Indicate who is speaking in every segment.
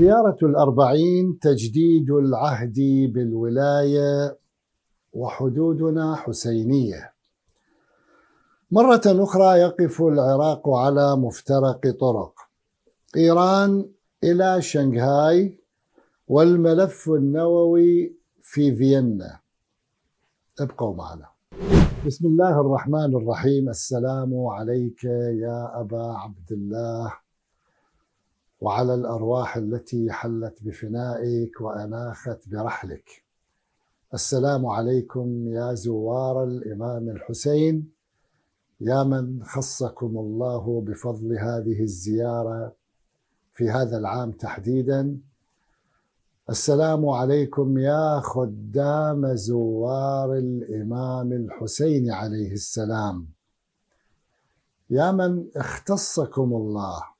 Speaker 1: زيارة الأربعين تجديد العهد بالولاية وحدودنا حسينية مرة أخرى يقف العراق على مفترق طرق إيران إلى شنغهاي والملف النووي في فيينا ابقوا معنا بسم الله الرحمن الرحيم السلام عليك يا أبا عبد الله وعلى الارواح التي حلت بفنائك واناخت برحلك. السلام عليكم يا زوار الامام الحسين يا من خصكم الله بفضل هذه الزياره في هذا العام تحديدا. السلام عليكم يا خدام زوار الامام الحسين عليه السلام. يا من اختصكم الله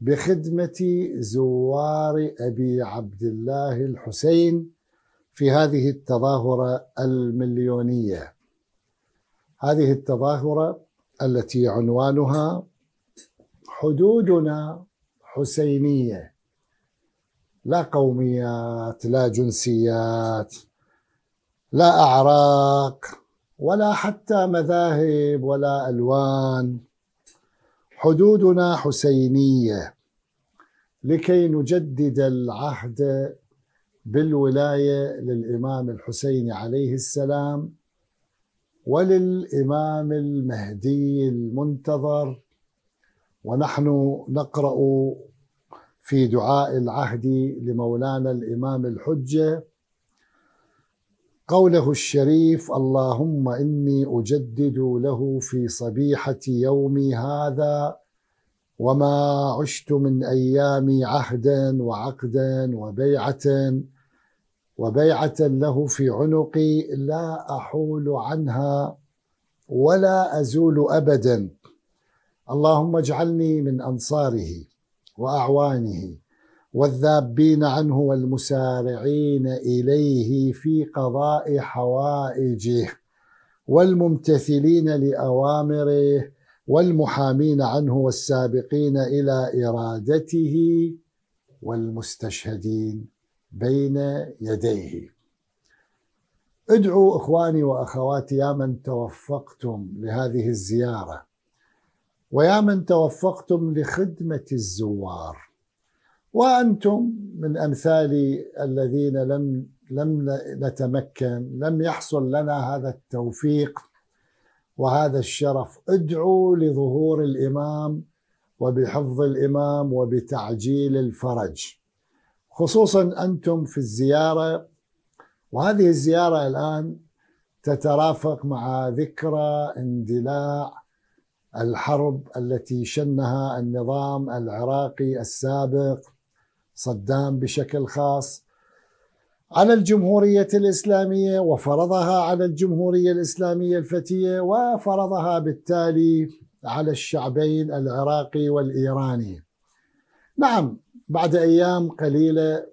Speaker 1: بخدمة زوار أبي عبد الله الحسين في هذه التظاهرة المليونية هذه التظاهرة التي عنوانها حدودنا حسينية لا قوميات لا جنسيات لا أعراق ولا حتى مذاهب ولا ألوان حدودنا حسينيه لكي نجدد العهد بالولايه للامام الحسين عليه السلام وللامام المهدي المنتظر ونحن نقرا في دعاء العهد لمولانا الامام الحجه قوله الشريف اللهم إني أجدد له في صبيحة يومي هذا وما عشت من أيامي عهدا وعقدا وبيعة وبيعة له في عنقي لا أحول عنها ولا أزول أبدا اللهم اجعلني من أنصاره وأعوانه والذابين عنه والمسارعين اليه في قضاء حوائجه والممتثلين لاوامره والمحامين عنه والسابقين الى ارادته والمستشهدين بين يديه ادعوا اخواني واخواتي يا من توفقتم لهذه الزياره ويا من توفقتم لخدمه الزوار وانتم من امثال الذين لم لم نتمكن لم يحصل لنا هذا التوفيق وهذا الشرف ادعوا لظهور الامام وبحفظ الامام وبتعجيل الفرج خصوصا انتم في الزياره وهذه الزياره الان تترافق مع ذكرى اندلاع الحرب التي شنها النظام العراقي السابق صدام بشكل خاص على الجمهورية الإسلامية وفرضها على الجمهورية الإسلامية الفتية وفرضها بالتالي على الشعبين العراقي والإيراني نعم بعد أيام قليلة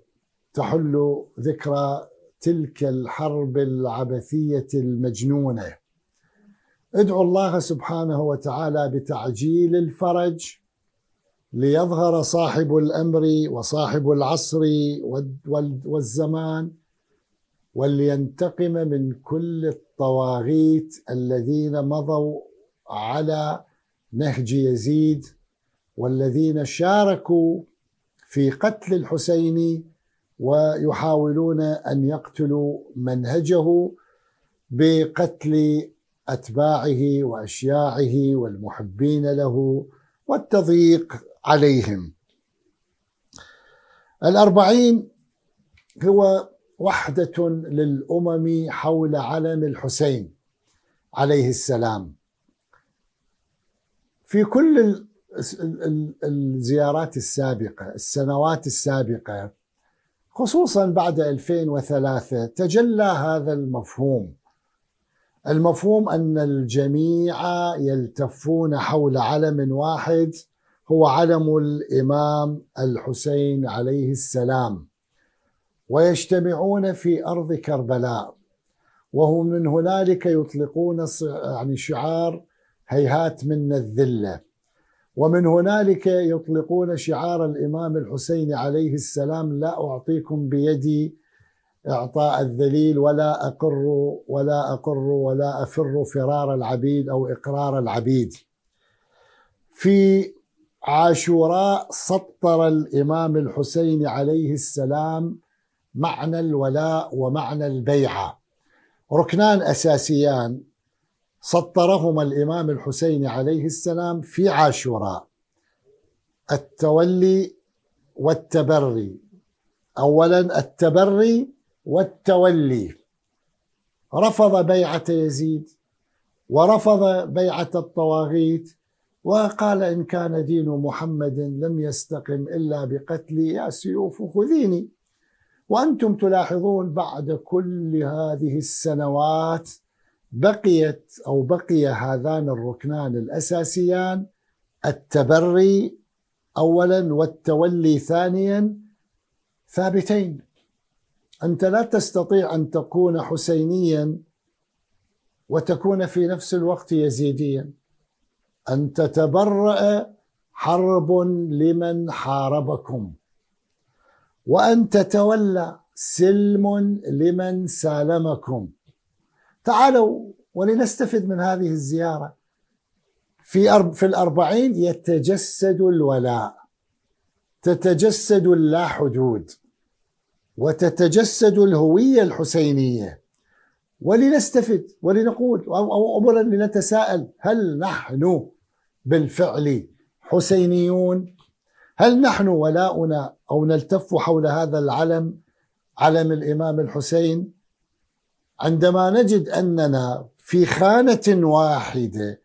Speaker 1: تحل ذكرى تلك الحرب العبثية المجنونة ادعو الله سبحانه وتعالى بتعجيل الفرج ليظهر صاحب الامر وصاحب العصر والزمان ولينتقم من كل الطواغيت الذين مضوا على نهج يزيد والذين شاركوا في قتل الحسين ويحاولون ان يقتلوا منهجه بقتل اتباعه واشياعه والمحبين له والتضييق عليهم الأربعين هو وحدة للأمم حول علم الحسين عليه السلام في كل الزيارات السابقة السنوات السابقة خصوصا بعد 2003 تجلى هذا المفهوم المفهوم أن الجميع يلتفون حول علم واحد هو علم الامام الحسين عليه السلام ويجتمعون في ارض كربلاء وهم من هنالك يطلقون يعني شعار هيهات منا الذله ومن هنالك يطلقون شعار الامام الحسين عليه السلام لا اعطيكم بيدي إعطاء الذليل ولا أقر ولا أقر ولا أفر فرار العبيد أو إقرار العبيد في عاشوراء سطر الإمام الحسين عليه السلام معنى الولاء ومعنى البيعة ركنان أساسيان سطرهما الإمام الحسين عليه السلام في عاشوراء التولي والتبري أولا التبري والتولي رفض بيعة يزيد ورفض بيعة الطواغيت وقال إن كان دين محمد لم يستقم إلا بقتلي يا سيوف خذيني وأنتم تلاحظون بعد كل هذه السنوات بقيت أو بقي هذان الركنان الأساسيان التبري أولا والتولي ثانيا ثابتين أنت لا تستطيع أن تكون حسينيا وتكون في نفس الوقت يزيديا أن تتبرأ حرب لمن حاربكم وأن تتولى سلم لمن سالمكم تعالوا ولنستفد من هذه الزيارة في في الأربعين يتجسد الولاء تتجسد اللا حدود وتتجسد الهوية الحسينية ولنستفد ولنقول أولا لنتساءل هل نحن بالفعل حسينيون هل نحن ولاؤنا أو نلتف حول هذا العلم علم الإمام الحسين عندما نجد أننا في خانة واحدة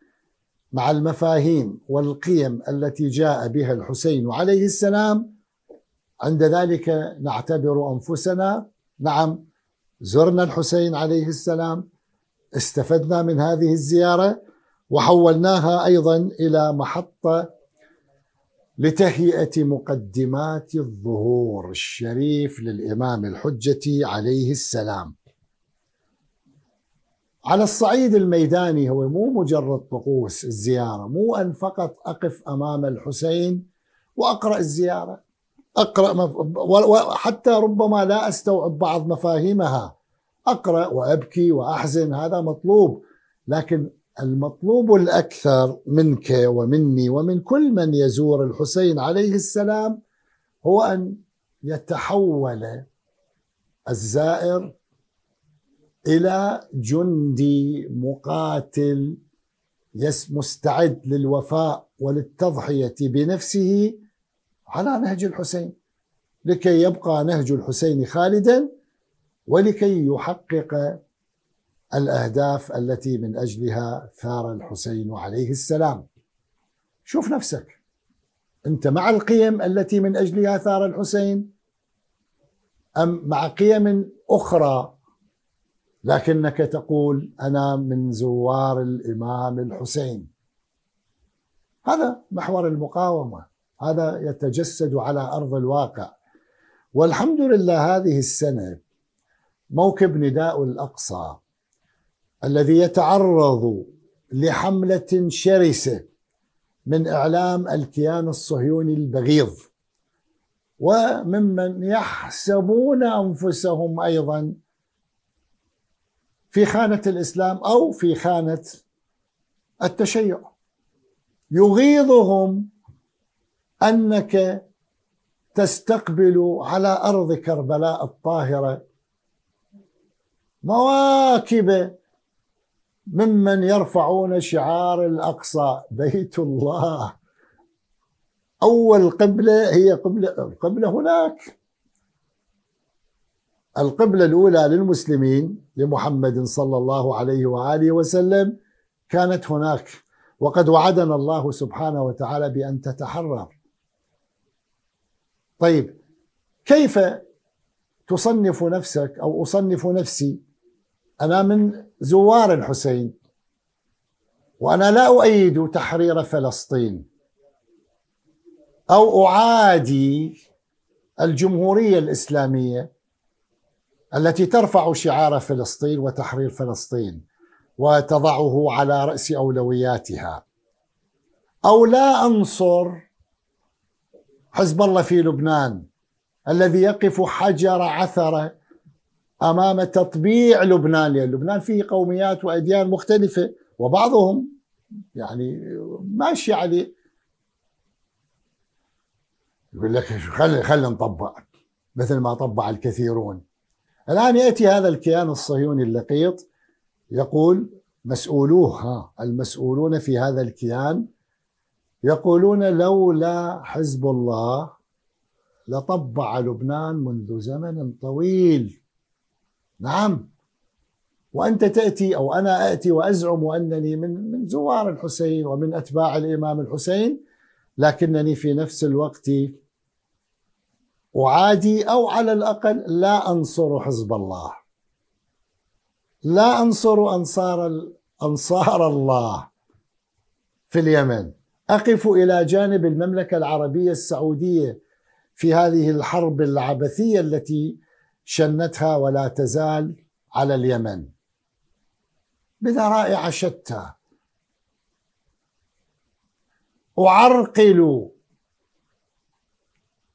Speaker 1: مع المفاهيم والقيم التي جاء بها الحسين عليه السلام عند ذلك نعتبر انفسنا نعم زرنا الحسين عليه السلام استفدنا من هذه الزياره وحولناها ايضا الى محطه لتهيئه مقدمات الظهور الشريف للامام الحجه عليه السلام. على الصعيد الميداني هو مو مجرد طقوس الزياره، مو ان فقط اقف امام الحسين واقرا الزياره، اقرا مف... وحتى ربما لا استوعب بعض مفاهيمها، اقرا وابكي واحزن هذا مطلوب، لكن المطلوب الاكثر منك ومني ومن كل من يزور الحسين عليه السلام هو ان يتحول الزائر الى جندي مقاتل مستعد للوفاء وللتضحيه بنفسه على نهج الحسين لكي يبقى نهج الحسين خالدا ولكي يحقق الأهداف التي من أجلها ثار الحسين عليه السلام شوف نفسك أنت مع القيم التي من أجلها ثار الحسين أم مع قيم أخرى لكنك تقول أنا من زوار الإمام الحسين هذا محور المقاومة هذا يتجسد على أرض الواقع والحمد لله هذه السنة موكب نداء الأقصى الذي يتعرض لحملة شرسة من إعلام الكيان الصهيوني البغيض وممن يحسبون أنفسهم أيضا في خانة الإسلام أو في خانة التشيع يغيظهم أنك تستقبل على أرض كربلاء الطاهرة مواكب ممن يرفعون شعار الأقصى بيت الله أول قبلة هي قبلة القبلة هناك القبلة الأولى للمسلمين لمحمد صلى الله عليه وآله وسلم كانت هناك وقد وعدنا الله سبحانه وتعالى بأن تتحرر طيب كيف تصنف نفسك أو أصنف نفسي أنا من زوار الحسين وأنا لا أؤيد تحرير فلسطين أو أعادي الجمهورية الإسلامية التي ترفع شعار فلسطين وتحرير فلسطين وتضعه على رأس أولوياتها أو لا أنصر حزب الله في لبنان الذي يقف حجر عثره امام تطبيع لبنان يعني لبنان فيه قوميات واديان مختلفه وبعضهم يعني ماشي عليه يقول لك خل خلينا نطبع مثل ما طبع الكثيرون الان ياتي هذا الكيان الصهيوني اللقيط يقول مسؤولوه ها المسؤولون في هذا الكيان يقولون لولا حزب الله لطبع لبنان منذ زمن طويل نعم وأنت تأتي أو أنا أأتي وأزعم أنني من من زوار الحسين ومن أتباع الإمام الحسين لكنني في نفس الوقت أعادي أو على الأقل لا أنصر حزب الله لا أنصر أنصار أنصار الله في اليمن أقف إلى جانب المملكة العربية السعودية في هذه الحرب العبثية التي شنتها ولا تزال على اليمن بذرائع شتى أعرقل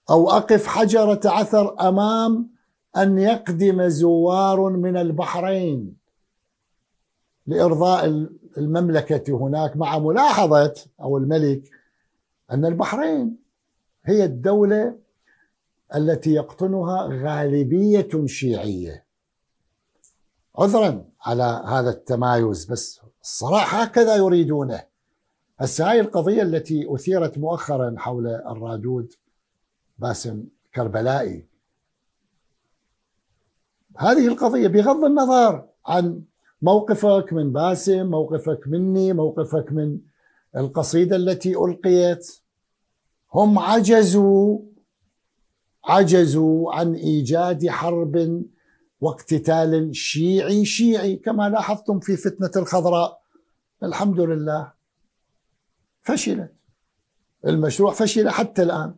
Speaker 1: أو أقف حجرة عثر أمام أن يقدم زوار من البحرين لإرضاء المملكة هناك مع ملاحظة أو الملك أن البحرين هي الدولة التي يقطنها غالبية شيعية عذرا على هذا التمايز بس الصراحة هكذا يريدونه هسه هاي القضية التي أثيرت مؤخرا حول الرادود باسم كربلائي هذه القضية بغض النظر عن موقفك من باسم موقفك مني موقفك من القصيدة التي ألقيت هم عجزوا عجزوا عن ايجاد حرب واقتتال شيعي شيعي كما لاحظتم في فتنه الخضراء الحمد لله فشلت المشروع فشل حتى الان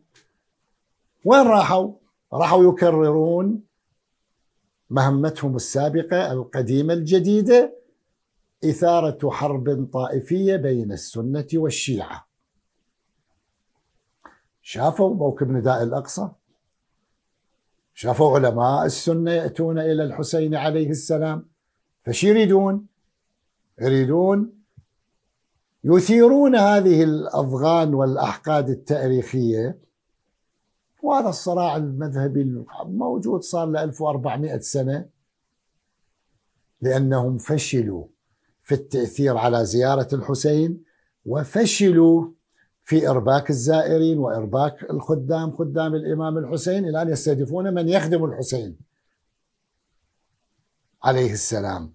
Speaker 1: وين راحوا؟ راحوا يكررون مهمتهم السابقه القديمه الجديده اثاره حرب طائفيه بين السنه والشيعه شافوا موكب نداء الاقصى شافوا علماء السنة يأتون إلى الحسين عليه السلام فش يريدون يريدون يثيرون هذه الأضغان والأحقاد التاريخية وهذا الصراع المذهبي موجود صار له 1400 سنة لأنهم فشلوا في التأثير على زيارة الحسين وفشلوا في إرباك الزائرين وإرباك الخدام خدام الإمام الحسين إلى أن يستهدفون من يخدم الحسين عليه السلام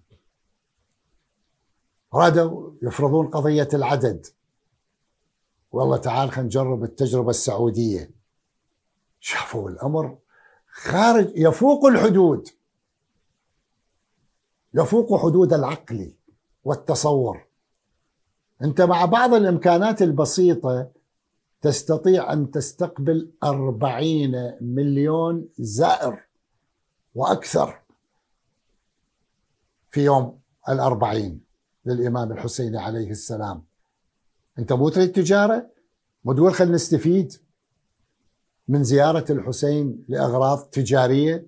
Speaker 1: رادوا يفرضون قضية العدد والله تعال خلينا نجرب التجربة السعودية شافوا الأمر خارج يفوق الحدود يفوق حدود العقل والتصور انت مع بعض الامكانات البسيطه تستطيع ان تستقبل 40 مليون زائر واكثر في يوم الأربعين للإمام الحسين عليه السلام أنت مو تريد تجارة مو تقول خلينا نستفيد من زيارة الحسين لأغراض تجارية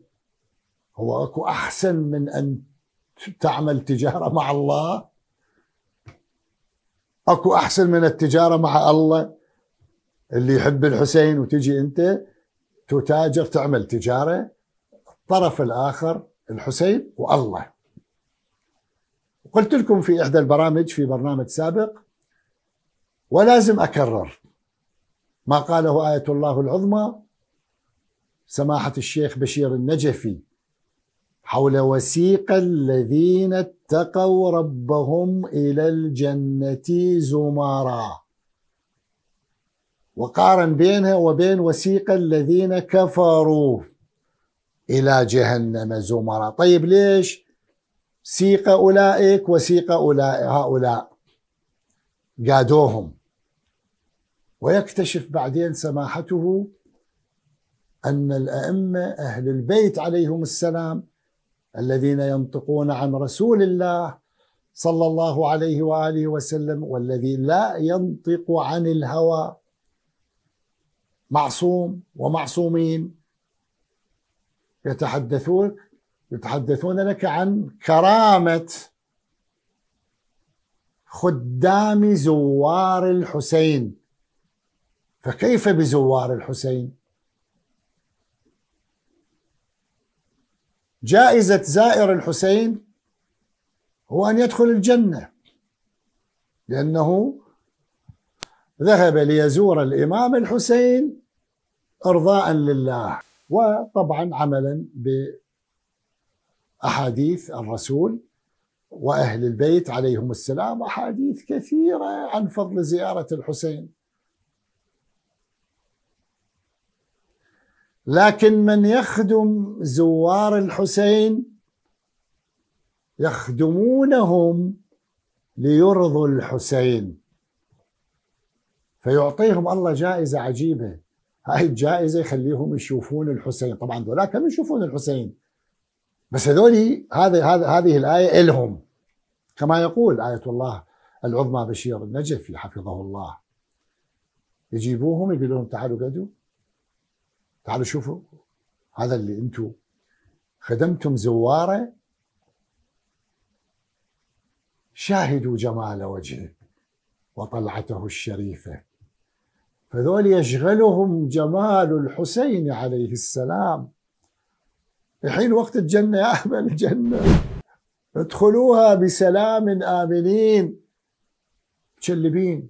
Speaker 1: هو أكو أحسن من أن تعمل تجارة مع الله اكو احسن من التجاره مع الله اللي يحب الحسين وتجي انت تتاجر تعمل تجاره الطرف الاخر الحسين والله قلت لكم في احدى البرامج في برنامج سابق ولازم اكرر ما قاله ايه الله العظمى سماحه الشيخ بشير النجفي حول وسيق الذين اتقوا ربهم إلى الجنة زمارا وقارن بينها وبين وسيق الذين كفروا إلى جهنم زمرا طيب ليش سيق أولئك وسيق أولئك هؤلاء قادوهم ويكتشف بعدين سماحته أن الأئمة أهل البيت عليهم السلام الذين ينطقون عن رسول الله صلى الله عليه واله وسلم والذي لا ينطق عن الهوى معصوم ومعصومين يتحدثون يتحدثون لك عن كرامه خدام زوار الحسين فكيف بزوار الحسين جائزة زائر الحسين هو أن يدخل الجنة لأنه ذهب ليزور الإمام الحسين إرضاء لله وطبعا عملا بأحاديث الرسول وأهل البيت عليهم السلام أحاديث كثيرة عن فضل زيارة الحسين لكن من يخدم زوار الحسين يخدمونهم ليرضوا الحسين فيعطيهم الله جائزة عجيبة هاي الجائزة يخليهم يشوفون الحسين طبعا ذولاك كم يشوفون الحسين بس هذول هذه هذه الآية إلهم كما يقول آية الله العظمى بشير النجفي حفظه الله يجيبوهم يقول لهم تعالوا قدوا تعالوا شوفوا هذا اللي انتم خدمتم زواره شاهدوا جمال وجهه وطلعته الشريفه فذول يشغلهم جمال الحسين عليه السلام الحين وقت الجنه يا اهل الجنه ادخلوها بسلام امنين مشلبين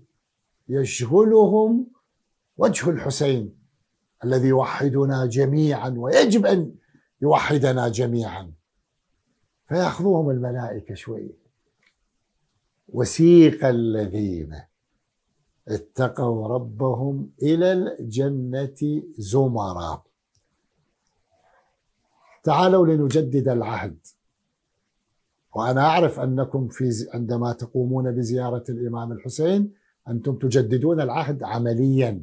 Speaker 1: يشغلهم وجه الحسين الذي يوحدنا جميعا ويجب أن يوحدنا جميعا فيأخذوهم الملائكة شوي وسيق الذين اتقوا ربهم إلى الجنة زمرا تعالوا لنجدد العهد وأنا أعرف أنكم في عندما تقومون بزيارة الإمام الحسين أنتم تجددون العهد عملياً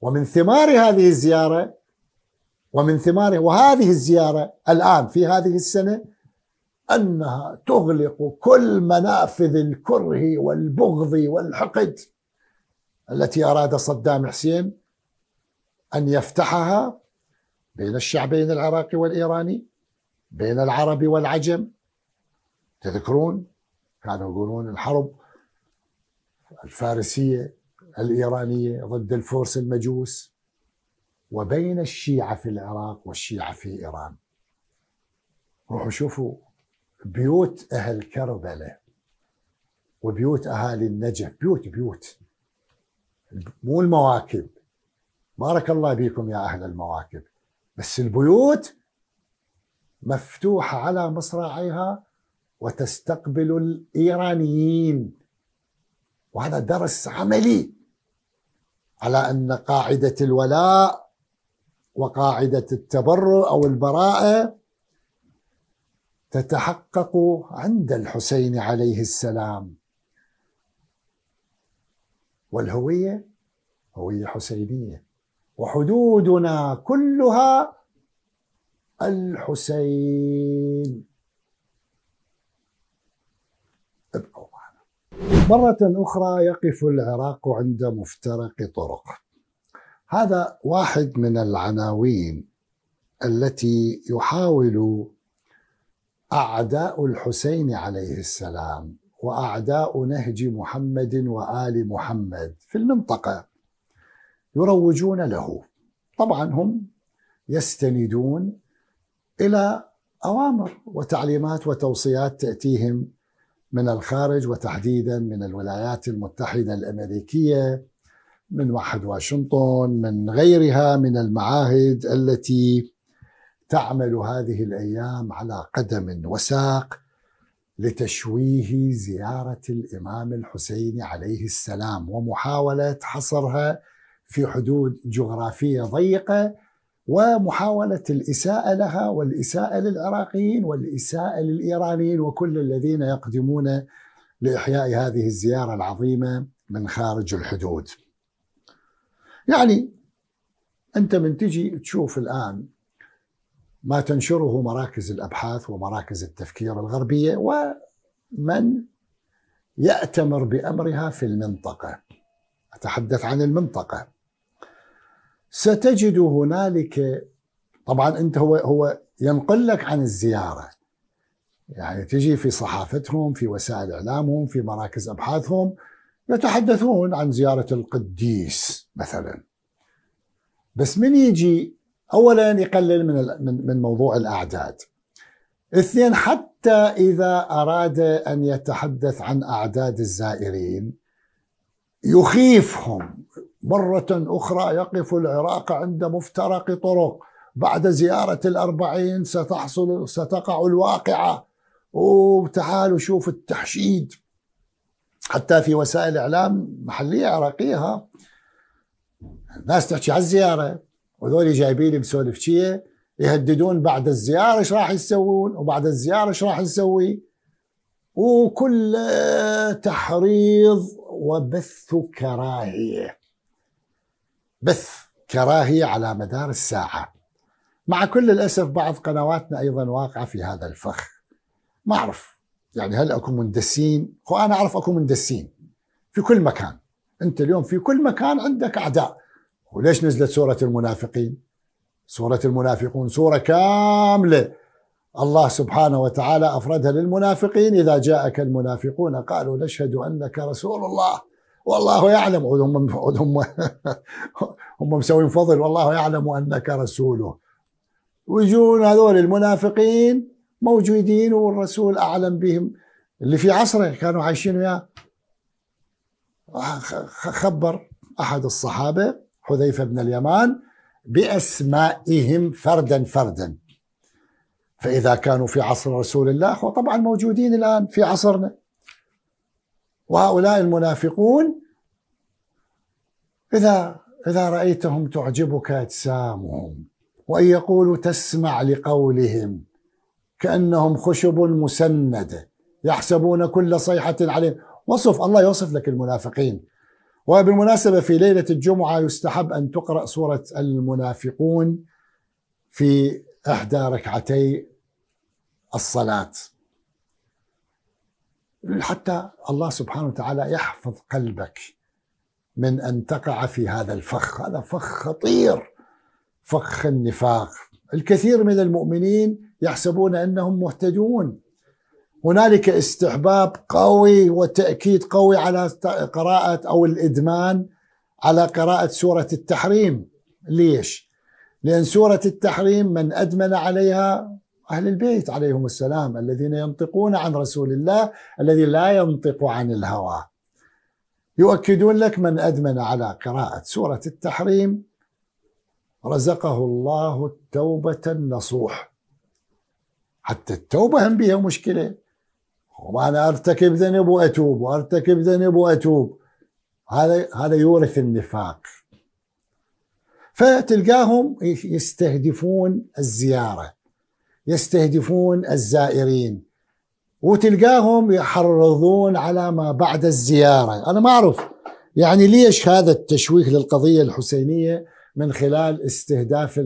Speaker 1: ومن ثمار هذه الزيارة ومن ثمار وهذه الزيارة الآن في هذه السنة أنها تغلق كل منافذ الكره والبغض والحقد التي أراد صدام حسين أن يفتحها بين الشعبين العراقي والإيراني بين العرب والعجم تذكرون كانوا يقولون الحرب الفارسية الإيرانية ضد الفرس المجوس وبين الشيعة في العراق والشيعة في إيران روحوا شوفوا بيوت أهل كربلاء وبيوت أهالي النجف بيوت بيوت مو المواكب بارك الله بكم يا أهل المواكب بس البيوت مفتوحة على مصراعيها وتستقبل الإيرانيين وهذا درس عملي على أن قاعدة الولاء وقاعدة التبرؤ أو البراءة تتحقق عند الحسين عليه السلام والهوية هوية حسينية وحدودنا كلها الحسين مرة أخرى يقف العراق عند مفترق طرق هذا واحد من العناوين التي يحاول أعداء الحسين عليه السلام وأعداء نهج محمد وآل محمد في المنطقة يروجون له طبعا هم يستندون إلى أوامر وتعليمات وتوصيات تأتيهم من الخارج وتحديدا من الولايات المتحدة الأمريكية من معهد واشنطن من غيرها من المعاهد التي تعمل هذه الأيام على قدم وساق لتشويه زيارة الإمام الحسين عليه السلام ومحاولة حصرها في حدود جغرافية ضيقة ومحاولة الإساءة لها والإساءة للعراقيين والإساءة للإيرانيين وكل الذين يقدمون لإحياء هذه الزيارة العظيمة من خارج الحدود يعني أنت من تجي تشوف الآن ما تنشره مراكز الأبحاث ومراكز التفكير الغربية ومن يأتمر بأمرها في المنطقة أتحدث عن المنطقة ستجد هنالك طبعا انت هو هو ينقل لك عن الزياره يعني تجي في صحافتهم في وسائل اعلامهم في مراكز ابحاثهم يتحدثون عن زياره القديس مثلا بس من يجي اولا يقلل من من موضوع الاعداد اثنين حتى اذا اراد ان يتحدث عن اعداد الزائرين يخيفهم مرة أخرى يقف العراق عند مفترق طرق بعد زيارة الأربعين ستحصل ستقع الواقعة وتعالوا شوف التحشيد حتى في وسائل إعلام محلية عراقية الناس تحكي على الزيارة وذولي جايبين لي مسولف يهددون بعد الزيارة ايش راح يسوون وبعد الزيارة ايش راح نسوي وكل تحريض وبث كراهية بث كراهية على مدار الساعة مع كل الأسف بعض قنواتنا أيضا واقعة في هذا الفخ ما أعرف يعني هل أكو مندسين وأنا أعرف أكو مندسين في كل مكان أنت اليوم في كل مكان عندك أعداء وليش نزلت سورة المنافقين سورة المنافقون سورة كاملة الله سبحانه وتعالى أفردها للمنافقين إذا جاءك المنافقون قالوا نشهد أنك رسول الله والله يعلم هم هم هم مسوين فضل والله يعلم انك رسوله ويجون هذول المنافقين موجودين والرسول اعلم بهم اللي في عصره كانوا عايشين وياه خبر احد الصحابه حذيفه بن اليمان باسمائهم فردا فردا فاذا كانوا في عصر رسول الله وطبعا موجودين الان في عصرنا وهؤلاء المنافقون إذا إذا رأيتهم تعجبك أجسامهم وإن يقولوا تسمع لقولهم كأنهم خشب مسندة يحسبون كل صيحة عليهم وصف الله يوصف لك المنافقين وبالمناسبة في ليلة الجمعة يستحب أن تقرأ سورة المنافقون في إحدى ركعتي الصلاة حتى الله سبحانه وتعالى يحفظ قلبك من ان تقع في هذا الفخ، هذا فخ خطير فخ النفاق، الكثير من المؤمنين يحسبون انهم مهتدون هنالك استحباب قوي وتاكيد قوي على قراءه او الادمان على قراءه سوره التحريم، ليش؟ لان سوره التحريم من ادمن عليها أهل البيت عليهم السلام الذين ينطقون عن رسول الله الذي لا ينطق عن الهوى يؤكدون لك من أدمن على قراءة سورة التحريم رزقه الله التوبة النصوح حتى التوبة هم بها مشكلة وأنا أرتكب ذنب وأتوب وأرتكب ذنب وأتوب هذا هذا يورث النفاق فتلقاهم يستهدفون الزيارة يستهدفون الزائرين وتلقاهم يحرضون على ما بعد الزيارة أنا ما أعرف يعني ليش هذا التشويه للقضية الحسينية من خلال استهداف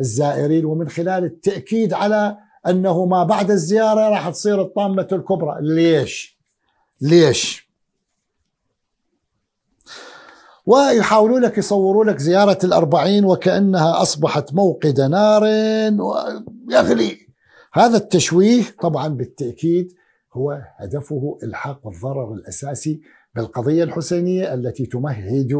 Speaker 1: الزائرين ومن خلال التأكيد على أنه ما بعد الزيارة راح تصير الطامة الكبرى ليش ليش ويحاولوا لك يصوروا لك زيارة الأربعين وكأنها أصبحت موقد نار ويغلي هذا التشويه طبعا بالتأكيد هو هدفه إلحاق الضرر الأساسي بالقضية الحسينية التي تمهد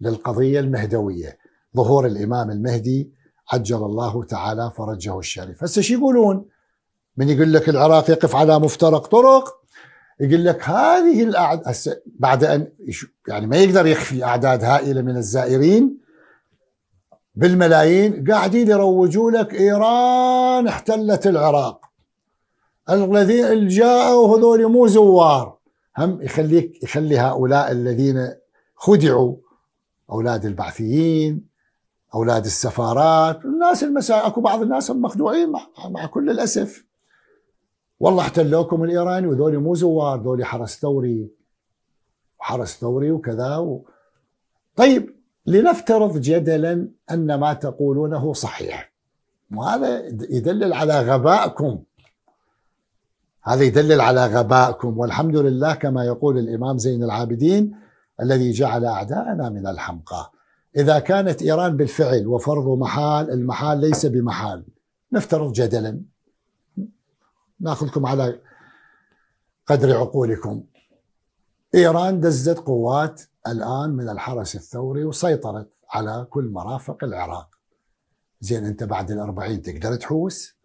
Speaker 1: للقضية المهدوية ظهور الإمام المهدي عجل الله تعالى فرجه الشريف هسه شو يقولون من يقول لك العراق يقف على مفترق طرق يقول لك هذه الاعداد بعد ان يعني ما يقدر يخفي اعداد هائله من الزائرين بالملايين قاعدين يروجوا لك ايران احتلت العراق الذين جاءوا هذول مو زوار هم يخليك يخلي هؤلاء الذين خدعوا اولاد البعثيين اولاد السفارات الناس المساء اكو بعض الناس هم مخدوعين مع, مع كل الاسف والله احتلوكم الايراني وذولي مو زوار ذولي حرس ثوري حرس ثوري وكذا و... طيب لنفترض جدلا ان ما تقولونه صحيح وهذا يدلل على غبائكم هذا يدلل على غبائكم والحمد لله كما يقول الامام زين العابدين الذي جعل اعداءنا من الحمقى اذا كانت ايران بالفعل وفرض محال المحال ليس بمحال نفترض جدلا ناخذكم على قدر عقولكم إيران دزت قوات الآن من الحرس الثوري وسيطرت على كل مرافق العراق زين أنت بعد الأربعين تقدر تحوس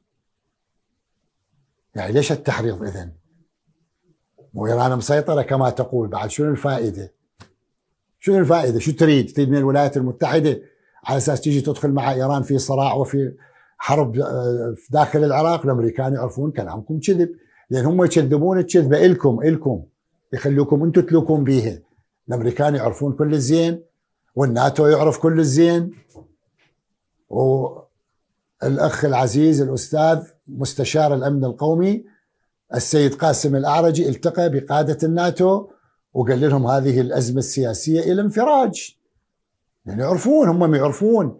Speaker 1: يعني ليش التحريض إذن وإيران مسيطرة كما تقول بعد شنو الفائدة شنو الفائدة شو تريد تريد من الولايات المتحدة على أساس تيجي تدخل مع إيران في صراع وفي حرب آه، في داخل العراق الامريكان يعرفون كلامكم كذب لان هم يكذبون الكذبه الكم الكم يخلوكم انتم تلوكم بيها الامريكان يعرفون كل الزين والناتو يعرف كل الزين والاخ العزيز الاستاذ مستشار الامن القومي السيد قاسم الاعرجي التقى بقاده الناتو وقال لهم هذه الازمه السياسيه الى انفراج يعني يعرفون هم يعرفون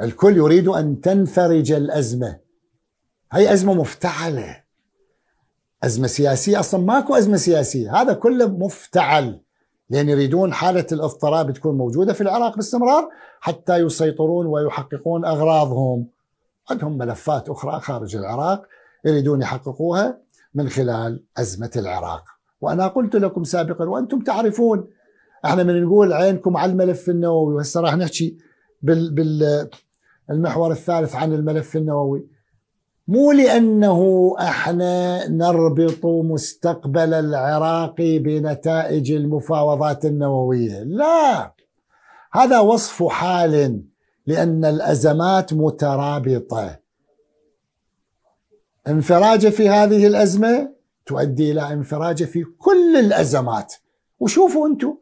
Speaker 1: الكل يريد أن تنفرج الأزمة هي أزمة مفتعلة أزمة سياسية أصلا ماكو أزمة سياسية هذا كله مفتعل لأن يريدون حالة الاضطراب تكون موجودة في العراق باستمرار حتى يسيطرون ويحققون أغراضهم عندهم ملفات أخرى خارج العراق يريدون يحققوها من خلال أزمة العراق وأنا قلت لكم سابقا وأنتم تعرفون احنا من نقول عينكم على الملف النووي وهسه راح نحكي بال بال المحور الثالث عن الملف النووي مو لأنه احنا نربط مستقبل العراق بنتائج المفاوضات النووية لا هذا وصف حال لأن الأزمات مترابطة انفراجة في هذه الأزمة تؤدي إلى انفراجة في كل الأزمات وشوفوا أنتم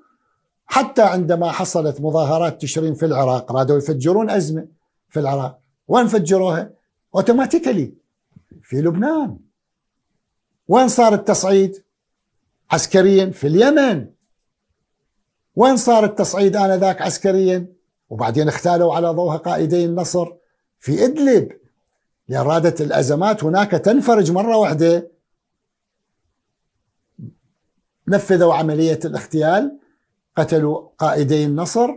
Speaker 1: حتى عندما حصلت مظاهرات تشرين في العراق رادوا يفجرون أزمة في العراق وين فجروها؟ اوتوماتيكلي في لبنان وين صار التصعيد؟ عسكريا في اليمن وين صار التصعيد انذاك عسكريا؟ وبعدين اختالوا على ضوءها قائدي النصر في ادلب لان رادت الازمات هناك تنفرج مره واحده نفذوا عمليه الاغتيال قتلوا قائدي النصر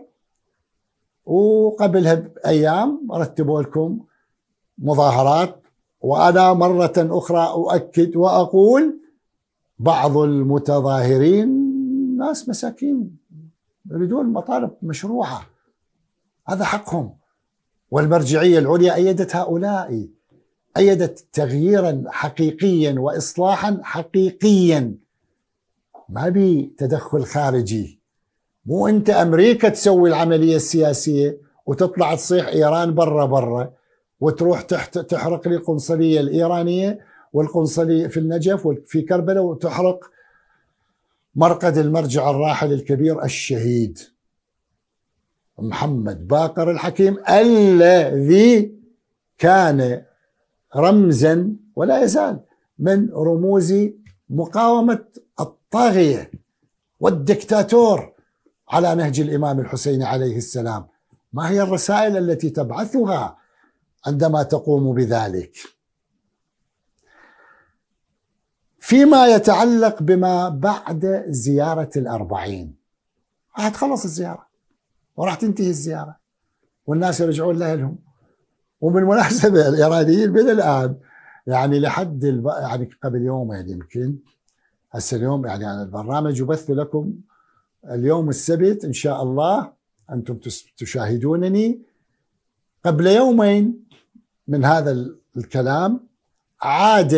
Speaker 1: وقبلها بايام رتبوا لكم مظاهرات وانا مره اخرى اؤكد واقول بعض المتظاهرين ناس مساكين يريدون مطالب مشروعه هذا حقهم والمرجعيه العليا ايدت هؤلاء ايدت تغييرا حقيقيا واصلاحا حقيقيا ما بي تدخل خارجي مو انت امريكا تسوي العمليه السياسيه وتطلع تصيح ايران برا برا وتروح تحت تحرق لي القنصليه الايرانيه والقنصليه في النجف وفي كربلاء وتحرق مرقد المرجع الراحل الكبير الشهيد محمد باقر الحكيم الذي كان رمزا ولا يزال من رموز مقاومه الطاغيه والدكتاتور على نهج الامام الحسين عليه السلام ما هي الرسائل التي تبعثها عندما تقوم بذلك فيما يتعلق بما بعد زيارة الأربعين راح تخلص الزيارة وراح تنتهي الزيارة والناس يرجعون لأهلهم وبالمناسبة الإيرانيين من الآن يعني لحد الب... يعني قبل يومين يمكن هسه اليوم يعني البرنامج يبث لكم اليوم السبت إن شاء الله أنتم تشاهدونني قبل يومين من هذا الكلام عاد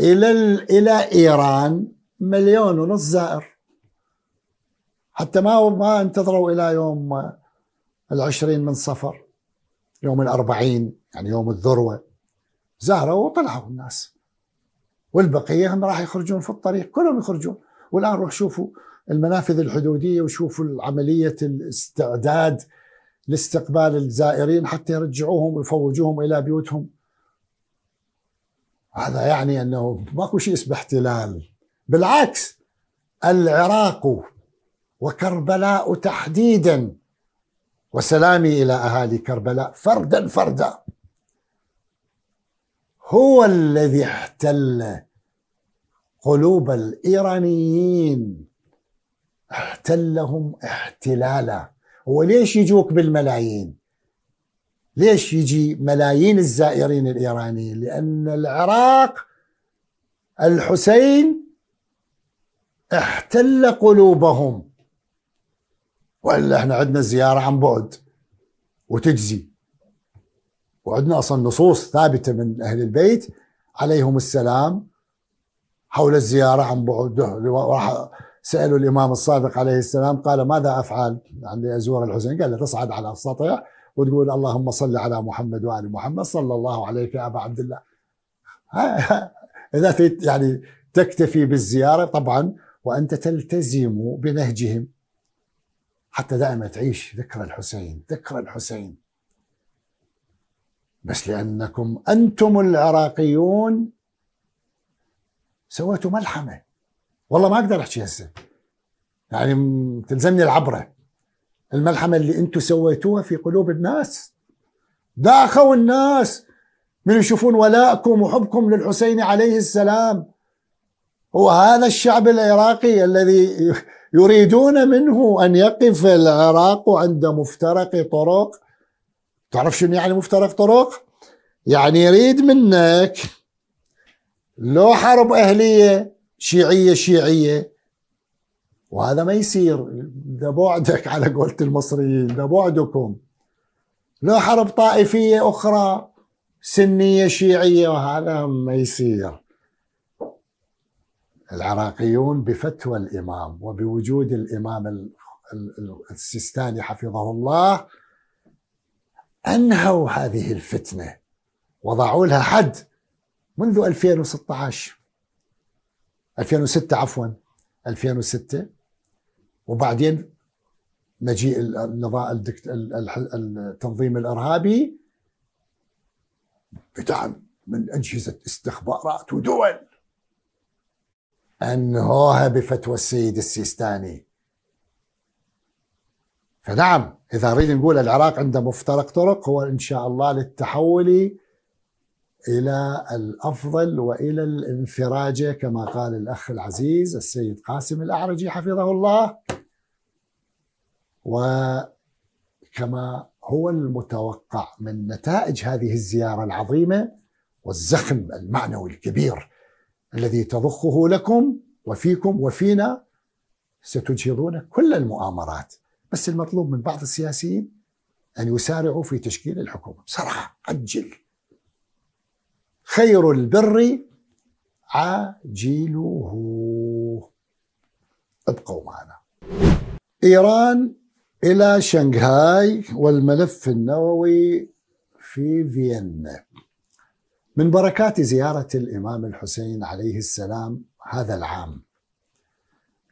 Speaker 1: إلى إلى إيران مليون ونص زائر حتى ما ما انتظروا إلى يوم العشرين من صفر يوم الأربعين يعني يوم الذروة زاروا وطلعوا الناس والبقية هم راح يخرجون في الطريق كلهم يخرجون والآن روح شوفوا المنافذ الحدوديه وشوفوا عمليه الاستعداد لاستقبال الزائرين حتى يرجعوهم ويفوجوهم الى بيوتهم هذا يعني انه ماكو شيء اسمه احتلال بالعكس العراق وكربلاء تحديدا وسلامي الى اهالي كربلاء فردا فردا هو الذي احتل قلوب الايرانيين احتلهم احتلالا هو ليش يجوك بالملايين ليش يجي ملايين الزائرين الإيرانيين لأن العراق الحسين احتل قلوبهم وإلا احنا عندنا زيارة عن بعد وتجزي وعندنا أصلا نصوص ثابتة من أهل البيت عليهم السلام حول الزيارة عن بعد سألوا الإمام الصادق عليه السلام قال ماذا أفعل يعني أزور الحسين قال له تصعد على السطح وتقول اللهم صل على محمد وآل محمد صلى الله عليك يا أبا عبد الله إذا يعني تكتفي بالزيارة طبعا وأنت تلتزم بنهجهم حتى دائما تعيش ذكرى الحسين ذكرى الحسين بس لأنكم أنتم العراقيون سويتوا ملحمة والله ما اقدر احكي هسه يعني تلزمني العبره الملحمه اللي انتم سويتوها في قلوب الناس داخوا الناس من يشوفون ولائكم وحبكم للحسين عليه السلام وهذا الشعب العراقي الذي يريدون منه ان يقف العراق عند مفترق طرق تعرف شنو يعني مفترق طرق يعني يريد منك لو حرب اهليه شيعيه شيعيه وهذا ما يصير ده بعدك على قولة المصريين ده بعدكم لو حرب طائفية أخرى سنية شيعية وهذا ما يصير العراقيون بفتوى الإمام وبوجود الإمام السيستاني حفظه الله أنهوا هذه الفتنة وضعوا لها حد منذ 2016 2006 عفوا 2006 وبعدين مجيء النظام التنظيم الارهابي بدعم من اجهزه استخبارات ودول انهوها بفتوى السيد السيستاني فنعم اذا نريد نقول العراق عنده مفترق طرق هو ان شاء الله للتحول الى الافضل والى الانفراجه كما قال الاخ العزيز السيد قاسم الاعرجي حفظه الله وكما هو المتوقع من نتائج هذه الزياره العظيمه والزخم المعنوي الكبير الذي تضخه لكم وفيكم وفينا ستجهضون كل المؤامرات بس المطلوب من بعض السياسيين ان يسارعوا في تشكيل الحكومه بسرعه عجل خير البر عاجله ابقوا معنا إيران إلى شنغهاي والملف النووي في فيينا من بركات زيارة الإمام الحسين عليه السلام هذا العام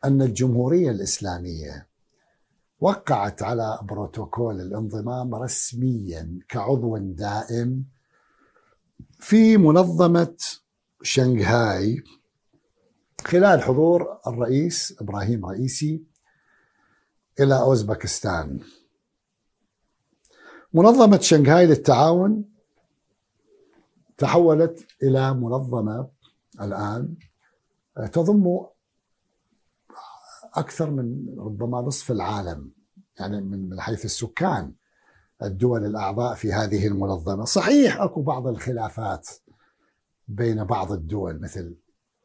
Speaker 1: أن الجمهورية الإسلامية وقعت على بروتوكول الانضمام رسميا كعضو دائم في منظمة شنغهاي خلال حضور الرئيس إبراهيم رئيسي إلى أوزبكستان منظمة شنغهاي للتعاون تحولت إلى منظمة الآن تضم أكثر من ربما نصف العالم يعني من حيث السكان الدول الأعضاء في هذه المنظمة صحيح أكو بعض الخلافات بين بعض الدول مثل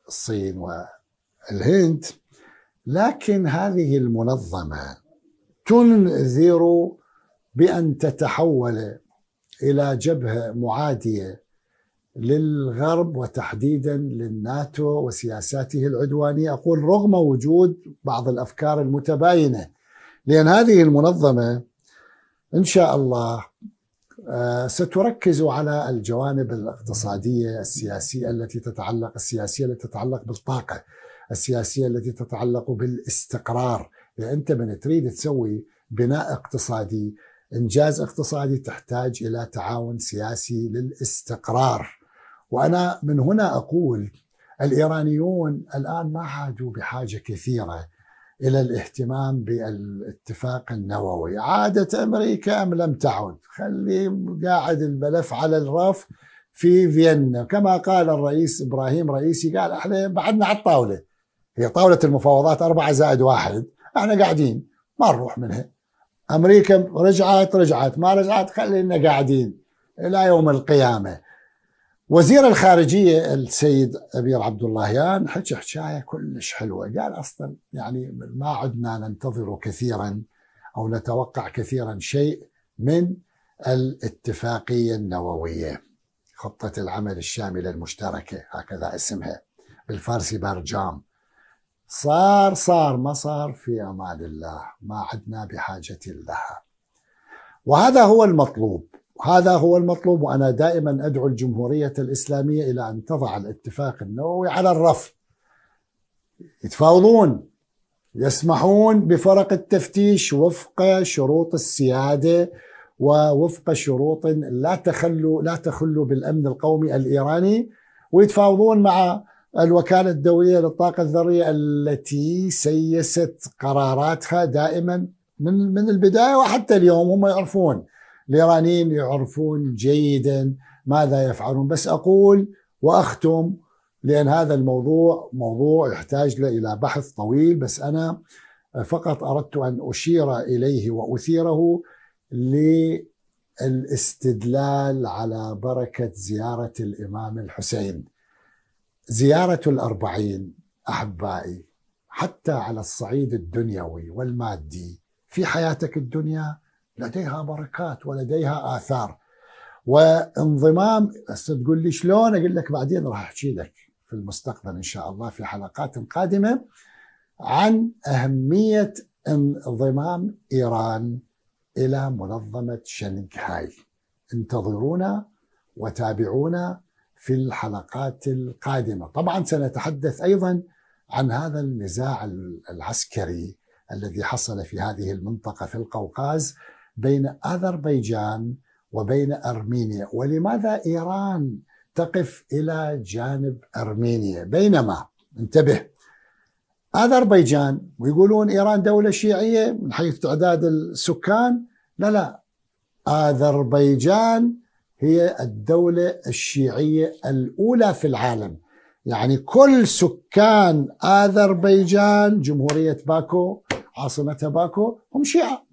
Speaker 1: الصين والهند لكن هذه المنظمة تنذر بأن تتحول إلى جبهة معادية للغرب وتحديدا للناتو وسياساته العدوانية أقول رغم وجود بعض الأفكار المتباينة لأن هذه المنظمة إن شاء الله آه، ستركز على الجوانب الاقتصادية السياسية التي تتعلق السياسية التي تتعلق بالطاقة السياسية التي تتعلق بالاستقرار يعني أنت من تريد تسوي بناء اقتصادي إنجاز اقتصادي تحتاج إلى تعاون سياسي للاستقرار وأنا من هنا أقول الإيرانيون الآن ما عادوا بحاجة كثيرة الى الاهتمام بالاتفاق النووي عادت امريكا ام لم تعد خلي قاعد الملف على الرف في فيينا كما قال الرئيس ابراهيم رئيسي قال احنا بعدنا على الطاوله هي طاوله المفاوضات أربعة زائد واحد احنا قاعدين ما نروح منها امريكا رجعت رجعت ما رجعت خلينا قاعدين الى يوم القيامه وزير الخارجيه السيد امير عبد اللهيان حكى حكايه كلش حلوه قال اصلا يعني ما عدنا ننتظر كثيرا او نتوقع كثيرا شيء من الاتفاقيه النوويه خطه العمل الشامله المشتركه هكذا اسمها بالفارسي برجام صار صار ما صار في امان الله ما عدنا بحاجه لها وهذا هو المطلوب هذا هو المطلوب وأنا دائما أدعو الجمهورية الإسلامية إلى أن تضع الاتفاق النووي على الرف يتفاوضون يسمحون بفرق التفتيش وفق شروط السياده ووفق شروط لا تخلوا لا تخلوا بالامن القومي الايراني ويتفاوضون مع الوكاله الدوليه للطاقه الذريه التي سيست قراراتها دائما من من البدايه وحتى اليوم هم يعرفون الإيرانيين يعرفون جيدا ماذا يفعلون بس أقول وأختم لأن هذا الموضوع موضوع يحتاج إلى بحث طويل بس أنا فقط أردت أن أشير إليه وأثيره للاستدلال على بركة زيارة الإمام الحسين زيارة الأربعين أحبائي حتى على الصعيد الدنيوي والمادي في حياتك الدنيا لديها بركات ولديها آثار وانضمام هسه تقول لي شلون اقول لك بعدين راح احكي لك في المستقبل ان شاء الله في حلقات قادمه عن اهميه انضمام ايران الى منظمه شنغهاي انتظرونا وتابعونا في الحلقات القادمه طبعا سنتحدث ايضا عن هذا النزاع العسكري الذي حصل في هذه المنطقه في القوقاز بين اذربيجان وبين ارمينيا ولماذا ايران تقف الى جانب ارمينيا بينما انتبه اذربيجان ويقولون ايران دوله شيعيه من حيث تعداد السكان لا لا اذربيجان هي الدوله الشيعيه الاولى في العالم يعني كل سكان اذربيجان جمهوريه باكو عاصمتها باكو هم شيعه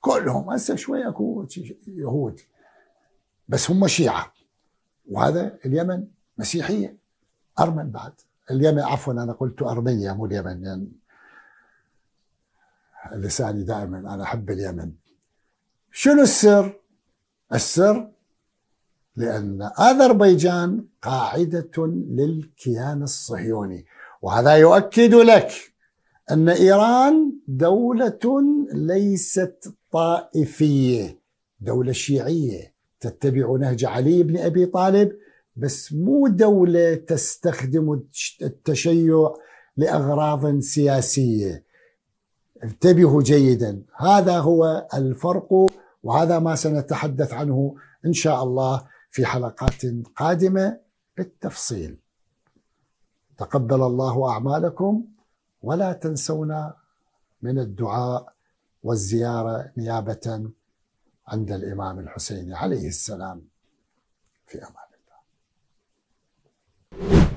Speaker 1: كلهم هسه شويه يهود بس هم شيعه وهذا اليمن مسيحيه ارمن بعد اليمن عفوا انا قلت ارمينيا مو اليمن يعني لساني دائما انا احب اليمن شنو السر؟ السر لأن أذربيجان قاعدة للكيان الصهيوني وهذا يؤكد لك أن إيران دولة ليست طائفيه دوله شيعيه تتبع نهج علي بن ابي طالب بس مو دوله تستخدم التشيع لاغراض سياسيه انتبهوا جيدا هذا هو الفرق وهذا ما سنتحدث عنه ان شاء الله في حلقات قادمه بالتفصيل تقبل الله اعمالكم ولا تنسونا من الدعاء والزيارة نيابة عند الإمام الحسين عليه السلام في أمان الله